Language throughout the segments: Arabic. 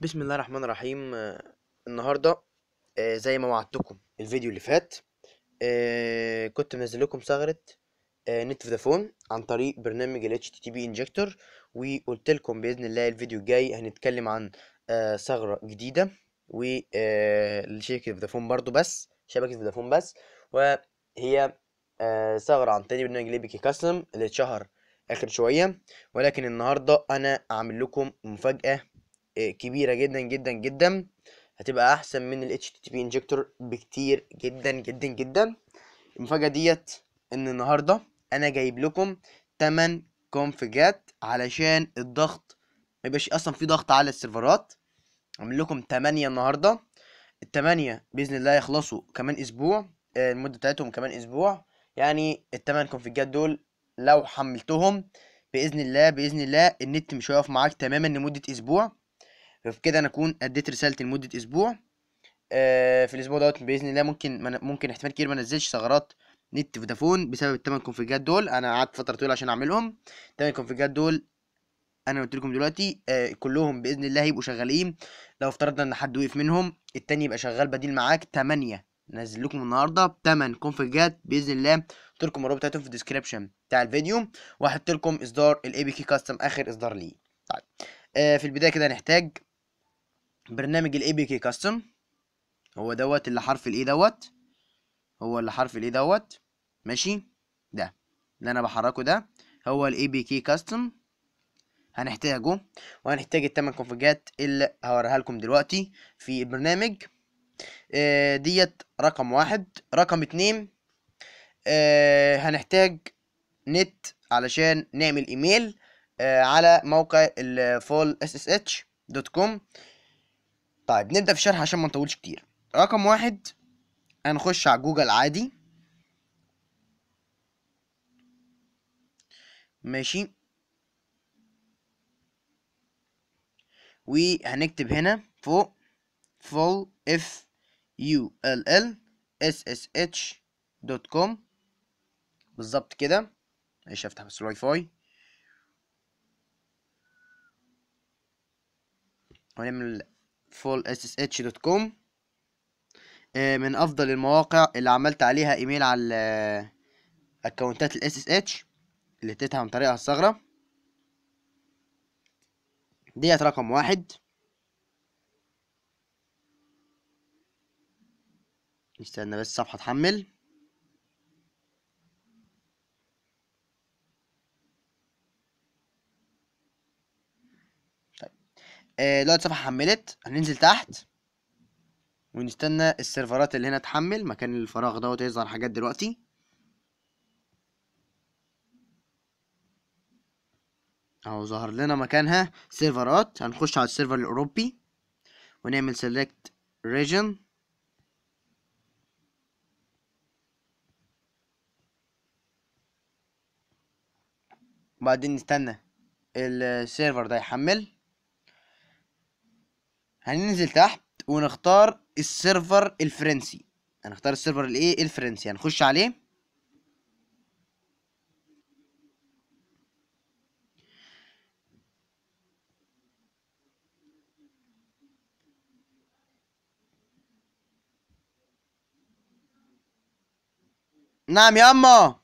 بسم الله الرحمن الرحيم آه، النهارده آه، زي ما وعدتكم الفيديو اللي فات آه، كنت منزل لكم ثغره نت فودافون عن طريق برنامج ال HTTP انجكتور وقلت لكم باذن الله الفيديو الجاي هنتكلم عن ثغره جديده ولشركه فودافون برضو بس شبكه فودافون بس وهي ثغره عن طريق برنامج ليبيكي كاستم اللي اتشهر اخر شويه ولكن النهارده انا اعمل لكم مفاجاه كبيرة جدا جدا جدا هتبقى احسن من ال HTTP injector بكتير جدا جدا جدا المفاجأة ديت ان النهاردة انا جايب لكم 8 كونفجات علشان الضغط ما يبقاش اصلا في ضغط على السيرفرات عامل لكم 8 النهارده 8 بإذن الله يخلصوا كمان أسبوع آه، المدة بتاعتهم كمان أسبوع يعني التمن كونفجات دول لو حملتهم بإذن الله بإذن الله النت مش هيقف معاك تماما لمدة أسبوع ففي كده انا اكون اديت رسالتي لمده اسبوع آه في الاسبوع دوت باذن الله ممكن ممكن احتمال كبير ما انزلش ثغرات نت فودافون بسبب الثمان كونفيجات دول انا قعدت فتره طويله عشان اعملهم الثمان كونفيجات دول انا قلت لكم دلوقتي آه كلهم باذن الله هيبقوا شغالين لو افترضنا ان حد وقف منهم التاني يبقى شغال بديل معاك 8 نزل لكم النهارده بتمن كونفجات باذن الله قلت لكم الرابط بتاعتهم في الديسكربشن بتاع الفيديو وهحط لكم اصدار الاي بي كي كاستم اخر اصدار ليه طيب آه في البدايه كده هنحتاج برنامج الاي بي كي كاستم هو دوت اللي حرف الاي دوت هو اللي حرف الاي دوت ماشي ده اللي انا بحركه ده هو الاي بي كي كاستم هنحتاجه وهنحتاج التمن كونفجات اللي هوريها لكم دلوقتي في البرنامج آه، ديت رقم واحد رقم اتنين آه، هنحتاج نت علشان نعمل ايميل آه، على موقع الفول اس اس اتش دوت كوم طيب نبدأ في الشرح عشان ما نطولش كتير رقم واحد هنخش على جوجل عادي ماشي وهنكتب هنا فوق full f u l l s s h دوت كوم بالظبط كده معلش افتح بس الواي فاي ونعمل fullssh.com آه، من افضل المواقع اللي عملت عليها ايميل على اكونتات الاس اس اتش اللي اديتها عن طريقها الثغره ديت رقم واحد نستنى بس الصفحه تحمل دلوقتي آه، الصفحه حملت هننزل تحت ونستنى السيرفرات اللي هنا تحمل مكان الفراغ دوت يظهر حاجات دلوقتي اهو ظهر لنا مكانها سيرفرات هنخش على السيرفر الاوروبي ونعمل سيلكت ريجن وبعدين نستنى السيرفر ده يحمل هننزل تحت ونختار السيرفر الفرنسي هنختار السيرفر الايه الفرنسي هنخش عليه نعم يا اما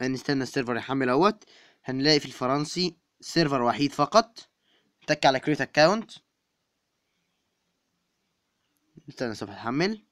هنستنى السيرفر يحمل اهوت هنلاقي في الفرنسي سيرفر وحيد فقط تك على كريت اكونت استنى سوف اتحمل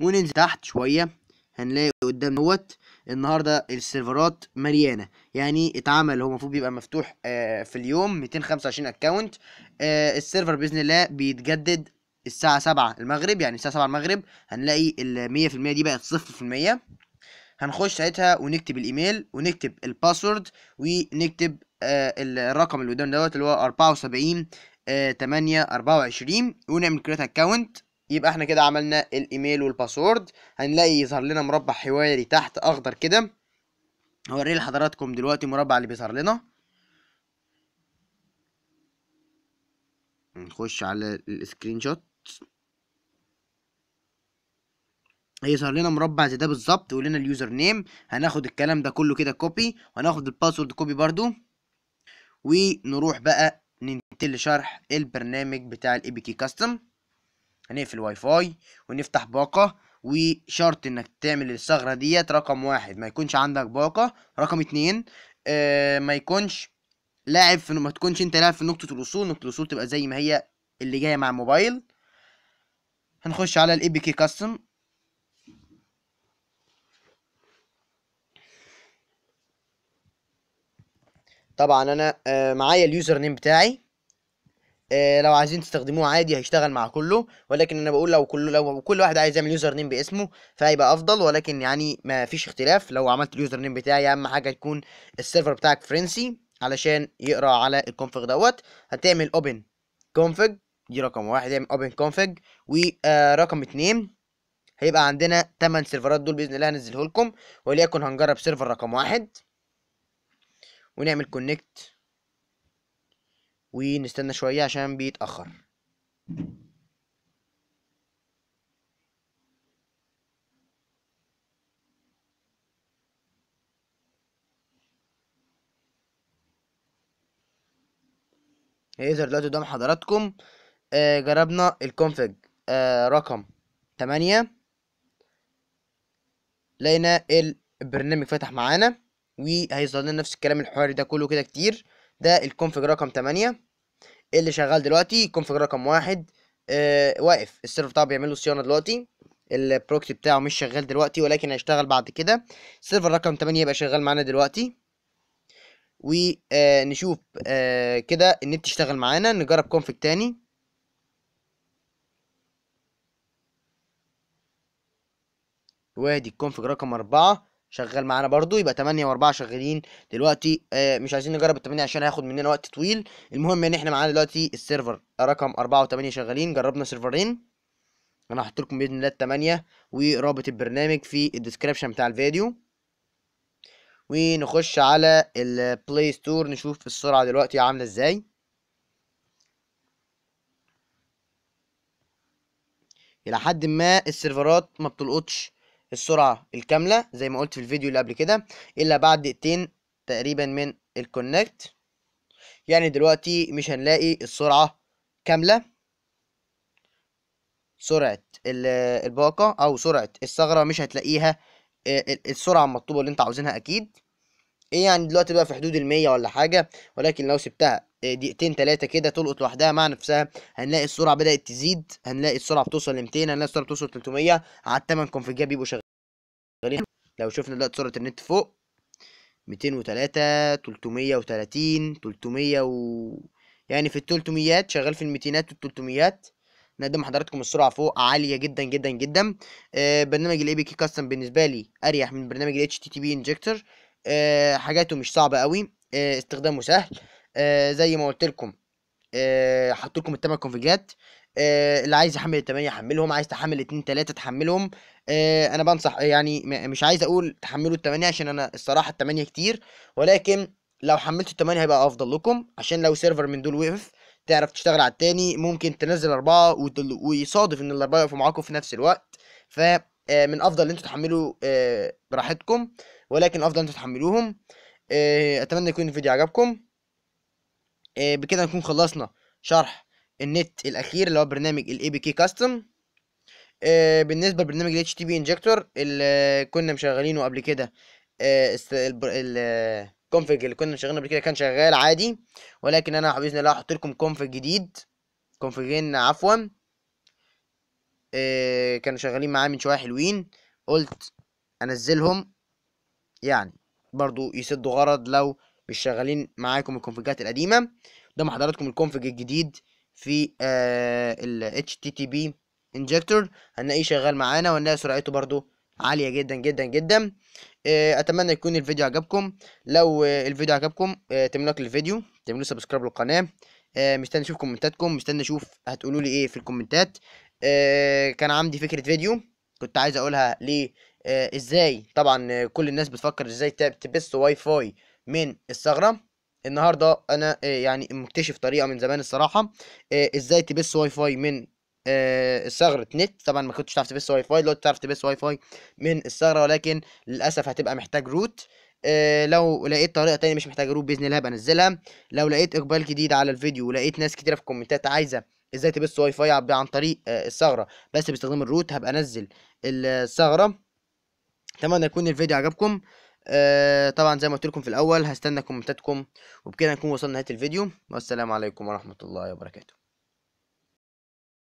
وننزل تحت شوية هنلاقي قدامنا دوت النهارده السيرفرات مليانه يعني اتعمل هو المفروض بيبقى مفتوح آه، في اليوم 225 اكونت آه، السيرفر باذن الله بيتجدد الساعه 7 المغرب يعني الساعه 7 المغرب هنلاقي ال 100% دي بقت 0% هنخش ساعتها ونكتب الايميل ونكتب الباسورد ونكتب آه، الرقم اللي قدامنا دوت اللي هو 74 8 24 ونعمل كريت اكونت يبقى احنا كده عملنا الايميل والباسورد هنلاقي يظهر لنا مربع حواري تحت اخضر كده هوريه لحضراتكم دلوقتي المربع اللي بيظهر لنا نخش على السكرين شوت هيظهر لنا مربع زي ده بالظبط يقول لنا اليوزر نيم هناخد الكلام ده كله كده كوبي وهناخد الباسورد كوبي برضو ونروح بقى ننتقل لشرح البرنامج بتاع الاي بي كي كاستم هنقفل واي فاي ونفتح باقة وشرط انك تعمل الثغرة ديت رقم واحد ما يكونش عندك باقة رقم اتنين اه ما يكونش لاعب في ما تكونش انت لاعب في نقطة الوصول نقطة الوصول تبقى زي ما هي اللي جاية مع الموبايل هنخش على الاي بي كي كاستم طبعا انا آه، معايا اليوزر نيم بتاعي آه، لو عايزين تستخدموه عادي هيشتغل مع كله ولكن انا بقول لو كله لو كل واحد عايز يعمل يوزر نيم باسمه فهيبقى افضل ولكن يعني ما فيش اختلاف لو عملت اليوزر نيم بتاعي اهم حاجه تكون السيرفر بتاعك فرنسي علشان يقرا على الكونفج دوت هتعمل اوبن كونفج دي رقم واحد اعمل اوبن كونفج ورقم اتنين هيبقى عندنا 8 سيرفرات دول باذن الله هنزله لكم وليكن هنجرب سيرفر رقم واحد ونعمل كونكت ونستنى شوية عشان بيتأخر هيظهر دلوقتي قدام حضراتكم آه جربنا الكونفج آه رقم تمانية لقينا البرنامج فتح معانا وهيظهر لنا نفس الكلام الحواري ده كله كده كتير ده الكونفج رقم تمانية اللي شغال دلوقتي كونفج رقم واحد آه واقف السيرفر بتاعه بيعمل له صيانه دلوقتي البروكسي بتاعه مش شغال دلوقتي ولكن هيشتغل بعد كده السيرفر رقم 8 يبقى شغال معانا دلوقتي ونشوف آه،, آه كده النت تشتغل معانا نجرب كونفج تاني وادي الكونفج رقم أربعة شغال معانا برضو يبقى 8 و4 شغالين دلوقتي آه مش عايزين نجرب ال 8 عشان هياخد مننا وقت طويل المهم ان احنا معانا دلوقتي السيرفر رقم 4 و8 شغالين جربنا سيرفرين انا هحط لكم باذن الله ال 8 ورابط البرنامج في الديسكربشن بتاع الفيديو ونخش على البلاي ستور نشوف السرعة دلوقتي عاملة ازاي الى حد ما السيرفرات ما بتلقطش السرعة الكاملة زي ما قلت في الفيديو اللي قبل كده إلا بعد دقيقتين تقريبا من الكونكت يعني دلوقتي مش هنلاقي السرعة كاملة سرعة الباقة أو سرعة الثغرة مش هتلاقيها آه، السرعة المطلوبة اللي أنت عاوزينها أكيد ايه يعني دلوقتي بقى في حدود المية ولا حاجة ولكن لو سبتها آه، دقيقتين تلاتة كده تلقط لوحدها مع نفسها هنلاقي السرعة بدأت تزيد هنلاقي السرعة بتوصل لمتين هنلاقي السرعة بتوصل لتلتمية على التمن كونفجات بيبقوا شغالين خلينا لو شفنا دلوقتي سرعة النت فوق ميتين وتلاتة 300 وتلاتين و يعني في التلتميات شغال في الميتينات والتلتميات نقدم حضراتكم السرعه فوق عاليه جدا جدا جدا آه برنامج الاي بي كي كاستم بالنسبه لي اريح من برنامج الاتش تي تي بي انجكتور آه حاجاته مش صعبه قوي آه استخدامه سهل آه زي ما قلت لكم آه حط لكم الثمان كونفجات آه اللي عايز يحمل التمانية يحملهم عايز تحمل اتنين تلاتة تحملهم آه انا بنصح يعني مش عايز اقول تحملوا التمانية عشان انا الصراحه التمانية كتير ولكن لو حملت التمانية هيبقى افضل لكم عشان لو سيرفر من دول وقف تعرف تشتغل على التاني ممكن تنزل اربعه ويصادف ان الاربعه يقفوا معاكم في نفس الوقت ف آه، من افضل ان انتوا تحملوا آه، براحتكم ولكن افضل ان انتوا تحملوهم آه، اتمنى يكون الفيديو عجبكم بكده نكون خلصنا شرح النت الاخير اللي هو برنامج الاي بي كي كاستم بالنسبه لبرنامج الاتش تي بي انجكتور اللي كنا مشغلينه قبل كده آه، الكونفج اللي كنا مشغلينه قبل كده كان شغال عادي ولكن انا باذن الله هحط لكم كونفج جديد كونفجين عفوا آه، كانوا شغالين معايا من شويه حلوين قلت انزلهم يعني برضو يسدوا غرض لو مش شغالين معاكم الكونفجات القديمه ده حضراتكم الكونفج الجديد في آه، ال HTTP injector هنلاقيه شغال معانا وهنلاقي سرعته برضو عالية جدا جدا جدا آه، اتمنى يكون الفيديو عجبكم لو آه، الفيديو عجبكم تعملوا لايك للفيديو تعملوا سبسكرايب للقناة مستني اشوف كومنتاتكم مستني اشوف هتقولوا لي ايه في الكومنتات كان عندي فكرة فيديو كنت عايز اقولها ليه ازاي طبعا كل الناس بتفكر ازاي تبث واي فاي من الثغرة النهارده انا آه، يعني مكتشف طريقه من زمان الصراحه آه، ازاي تبث واي فاي من آه، ثغره نت طبعا ما كنتش تعرف تبث واي فاي دلوقتي تعرف تبث واي فاي من الثغره ولكن للاسف هتبقى محتاج روت لو لقيت طريقه تانية مش محتاجه روت باذن الله هبقى انزلها لو لقيت اقبال جديد على الفيديو ولقيت ناس كتيره في الكومنتات عايزه ازاي تبث واي فاي عن طريق الثغره بس باستخدام الروت هبقى انزل الثغره اتمنى يكون الفيديو عجبكم آه طبعا زي ما قلت لكم في الاول هستنى كومنتاتكم وبكده نكون وصلنا لنهايه الفيديو والسلام عليكم ورحمه الله وبركاته